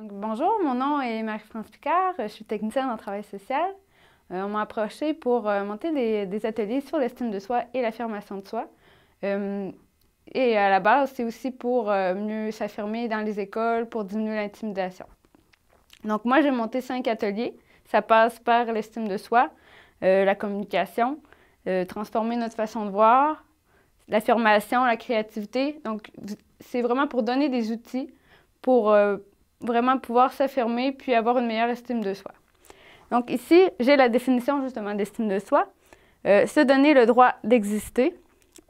bonjour, mon nom est Marie-France Picard, je suis technicienne en travail social. Euh, on m'a approché pour euh, monter des, ateliers sur l'estime de soi et l'affirmation de soi. Euh, et à la base, c'est aussi pour mieux s'affirmer dans les écoles, pour diminuer l'intimidation. Donc moi, j'ai monté cinq ateliers. Ça passe par l'estime de soi, la communication, transformer notre façon de voir, l'affirmation, la créativité. Donc c'est vraiment pour donner des outils pour vraiment pouvoir s'affirmer puis avoir une meilleure estime de soi. Donc ici, j'ai la définition justement d'estime de soi. Euh, se donner le droit d'exister,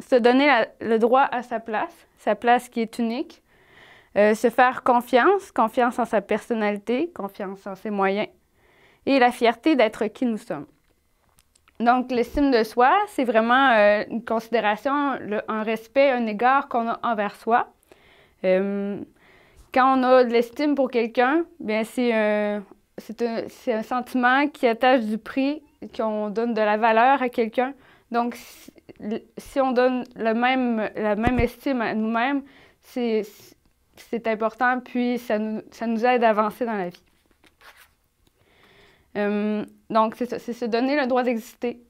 se donner le droit à sa place, sa place qui est unique, euh, se faire confiance, confiance en sa personnalité, confiance en ses moyens, et la fierté d'être qui nous sommes. Donc, l'estime de soi, c'est vraiment euh, une considération, un respect, un égard qu'on a envers soi. Euh, quand on a de l'estime pour quelqu'un, bien c'est un, un, un, sentiment qui attache du prix, qu'on donne de la valeur à quelqu'un. Donc, si, on donne le même, la même estime à nous-mêmes, c'est important, puis ça nous, ça nous aide à avancer dans la vie. Euh, donc, c'est se donner le droit d'exister,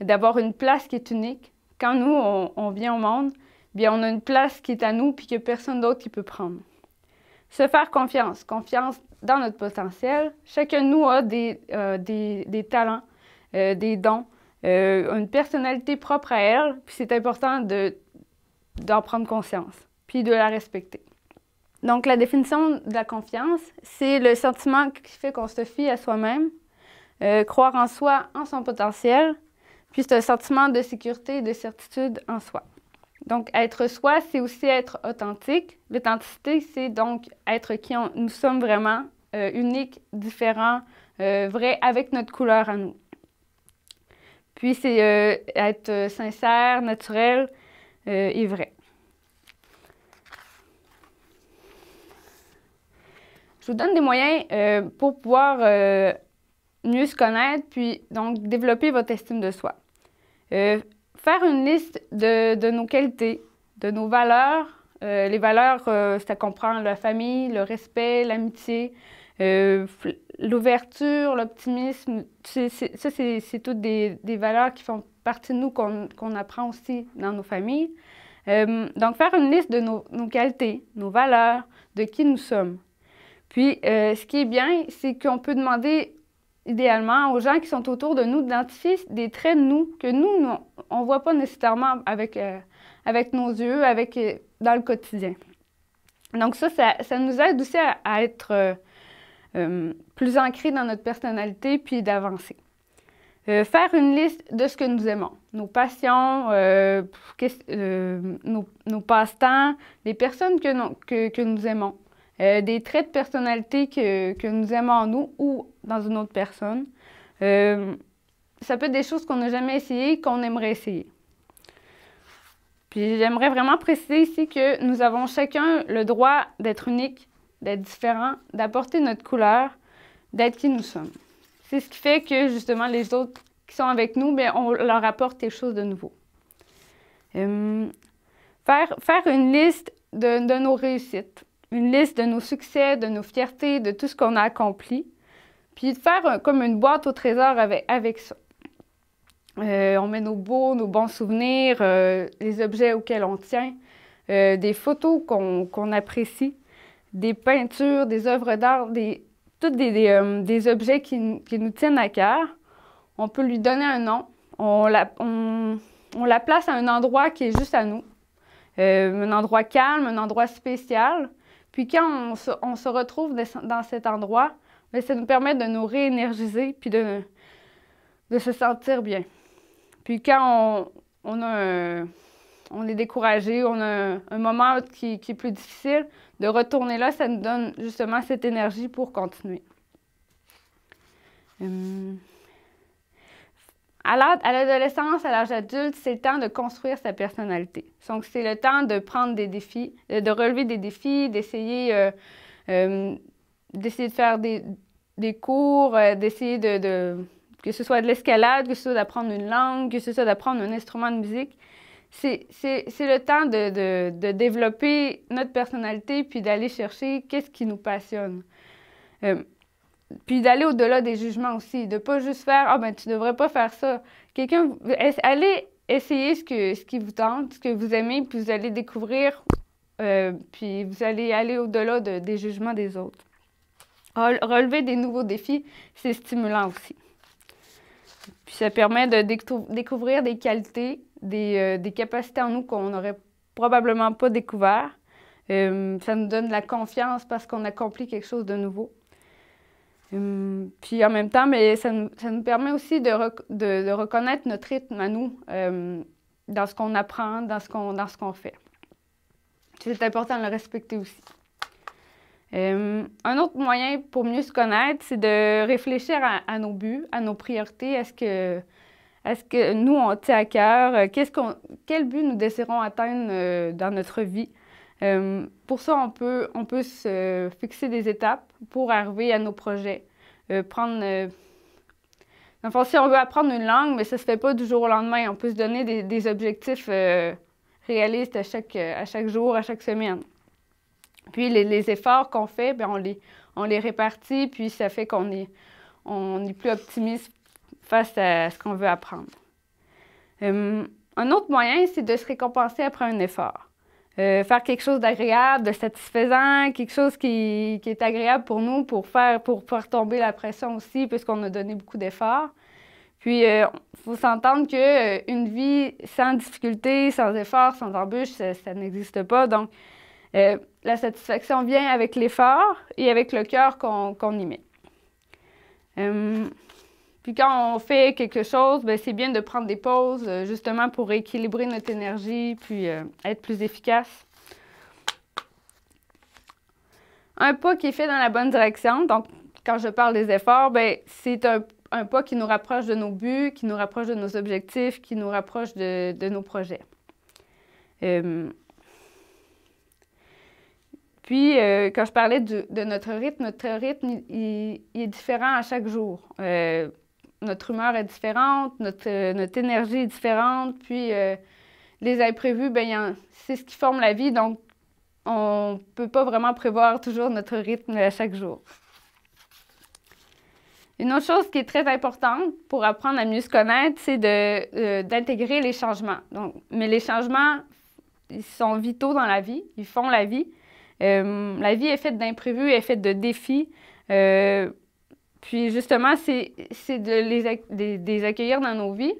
d'avoir une place qui est unique. Quand nous, on, on, vient au monde, bien, on a une place qui est à nous, puis que personne d'autre qui peut prendre se faire confiance, confiance dans notre potentiel. Chacun de nous a des, euh, talents, euh, des dons, euh, une personnalité propre à elle, puis c'est important d'en prendre conscience, puis de la respecter. Donc, la définition de la confiance, c'est le sentiment qui fait qu'on se fie à soi-même, croire en soi, en son potentiel, puis c'est un sentiment de sécurité et de certitude en soi. Donc, être soi, c'est aussi être authentique. L'authenticité, c'est donc être qui nous sommes vraiment, euh, unique, différent, euh, vrai, avec notre couleur à nous. Puis, c'est euh, être sincère, naturel et vrai. Je vous donne des moyens pour pouvoir mieux se connaître, puis donc développer votre estime de soi faire une liste de, de nos qualités, de nos valeurs. Euh, les valeurs, euh, ça comprend la famille, le respect, l'amitié, euh, l'ouverture, l'optimisme. Ça, c'est toutes des, des, valeurs qui font partie de nous, qu'on apprend aussi dans nos familles. donc, faire une liste de nos, nos, qualités, nos valeurs, de qui nous sommes. Puis, ce qui est bien, c'est qu'on peut demander idéalement aux gens qui sont autour de nous d'identifier des traits de nous que nous, on ne voit pas nécessairement avec, euh, avec nos yeux, avec, euh, dans le quotidien. Donc ça, ça, nous aide aussi à, être euh, plus ancrés dans notre personnalité puis d'avancer. faire une liste de ce que nous aimons, nos passions, nos, nos passe-temps, les personnes que nous aimons. Euh, des traits de personnalité que, nous aimons en nous ou dans une autre personne. Euh, ça peut être des choses qu'on n'a jamais essayées, qu'on aimerait essayer. Puis j'aimerais vraiment préciser ici que nous avons chacun le droit d'être unique, d'être différent, d'apporter notre couleur, d'être qui nous sommes. C'est ce qui fait que justement les autres qui sont avec nous, ben, on leur apporte des choses de nouveau. Euh, faire, une liste de nos réussites une liste de nos succès, de nos fiertés, de tout ce qu'on a accompli, puis de faire comme une boîte au trésor avec, ça. Euh, on met nos beaux, nos bons souvenirs, euh, les objets auxquels on tient, euh, des photos qu'on apprécie, des peintures, des œuvres d'art, des, toutes des, objets qui, nous tiennent à cœur. On peut lui donner un nom. On la, on la place à un endroit qui est juste à nous. un endroit calme, un endroit spécial. Puis quand on se, retrouve dans cet endroit, ben, ça nous permet de nous réénergiser puis de, de se sentir bien. Puis quand on, est découragé, on a un, moment qui, est plus difficile, de retourner là, ça nous donne justement cette énergie pour continuer. Hum à l'adolescence, à l'âge adulte, c'est le temps de construire sa personnalité. Donc, c'est le temps de prendre des défis, de relever des défis, d'essayer euh, euh, d'essayer de faire des, des cours, euh, d'essayer de, que ce soit de l'escalade, que ce soit d'apprendre une langue, que ce soit d'apprendre un instrument de musique. C'est le temps de, de, de, développer notre personnalité puis d'aller chercher qu'est-ce qui nous passionne puis d'aller au-delà des jugements aussi, de pas juste faire ah ben tu ne devrais pas faire ça. Quelqu'un allez essayer ce que qui vous tente, ce que vous aimez, puis vous allez découvrir euh, puis vous allez aller au-delà des jugements des autres. Relever des nouveaux défis, c'est stimulant aussi. Puis ça permet de découvrir des qualités, euh, des, capacités en nous qu'on n'aurait probablement pas découvert. Euh, ça nous donne la confiance parce qu'on accomplit quelque chose de nouveau. Hum, puis en même temps, mais ça, nous, permet aussi de, reconnaître notre rythme à nous euh, dans ce qu'on apprend, dans ce qu'on fait. C'est important de le respecter aussi. Hum, un autre moyen pour mieux se connaître, c'est de réfléchir à, nos buts, à nos priorités, est ce que, que nous, on tient à cœur, quel but nous désirons atteindre euh, dans notre vie. Euh, pour ça, on peut, on peut se fixer des étapes pour arriver à nos projets. Euh, euh, si on veut apprendre une langue, mais ça ne se fait pas du jour au lendemain. On peut se donner des, objectifs réalistes à chaque, à chaque jour, à chaque semaine. Puis les, efforts qu'on fait, ben, on, les, on les répartit, puis ça fait qu'on est, on est plus optimiste face à ce qu'on veut apprendre. un autre moyen, c'est de se récompenser après un effort. Euh, faire quelque chose d'agréable, de satisfaisant, quelque chose qui, est agréable pour nous, pour faire, pour faire tomber la pression aussi, puisqu'on a donné beaucoup d'efforts. Puis, il euh, faut s'entendre qu'une euh, vie sans difficulté, sans effort, sans embûche, ça, n'existe pas. Donc, la satisfaction vient avec l'effort et avec le cœur qu'on y met. Puis quand on fait quelque chose, ben, c'est bien de prendre des pauses, euh, justement pour équilibrer notre énergie, puis euh, être plus efficace. Un pas qui est fait dans la bonne direction, donc quand je parle des efforts, ben, c'est un, un, pas qui nous rapproche de nos buts, qui nous rapproche de nos objectifs, qui nous rapproche de, nos projets. Euh, puis, quand je parlais de notre rythme, notre rythme, est différent à chaque jour notre humeur est différente, notre, euh, notre énergie est différente, puis euh, les imprévus, ben, c'est ce qui forme la vie, donc on ne peut pas vraiment prévoir toujours notre rythme à chaque jour. Une autre chose qui est très importante pour apprendre à mieux se connaître, c'est euh, d'intégrer les changements. Donc, mais les changements, ils sont vitaux dans la vie, ils font la vie. la vie est faite d'imprévus, est faite de défis. Puis justement, c'est de les, accueillir dans nos vies,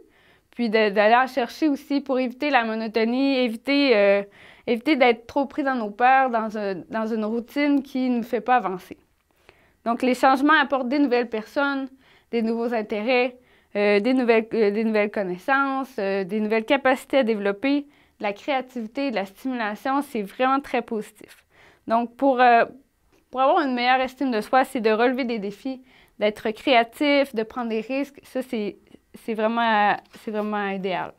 puis d'aller chercher aussi pour éviter la monotonie, éviter, euh, éviter d'être trop pris dans nos peurs, dans, dans une routine qui ne nous fait pas avancer. Donc les changements apportent des nouvelles personnes, des nouveaux intérêts, euh, des, nouvelles, euh, des nouvelles connaissances, des nouvelles capacités à développer, de la créativité, de la stimulation, c'est vraiment très positif. Donc pour, pour avoir une meilleure estime de soi, c'est de relever des défis, d'être créatif, de prendre des risques, ça, c'est vraiment, vraiment idéal.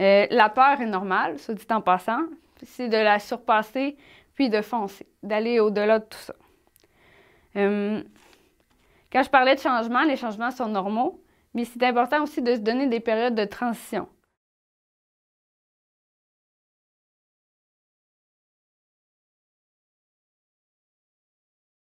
Euh, la peur est normale, ça dit en passant. C'est de la surpasser, puis de foncer, d'aller au-delà de tout ça. Euh, quand je parlais de changement, les changements sont normaux, mais c'est important aussi de se donner des périodes de transition.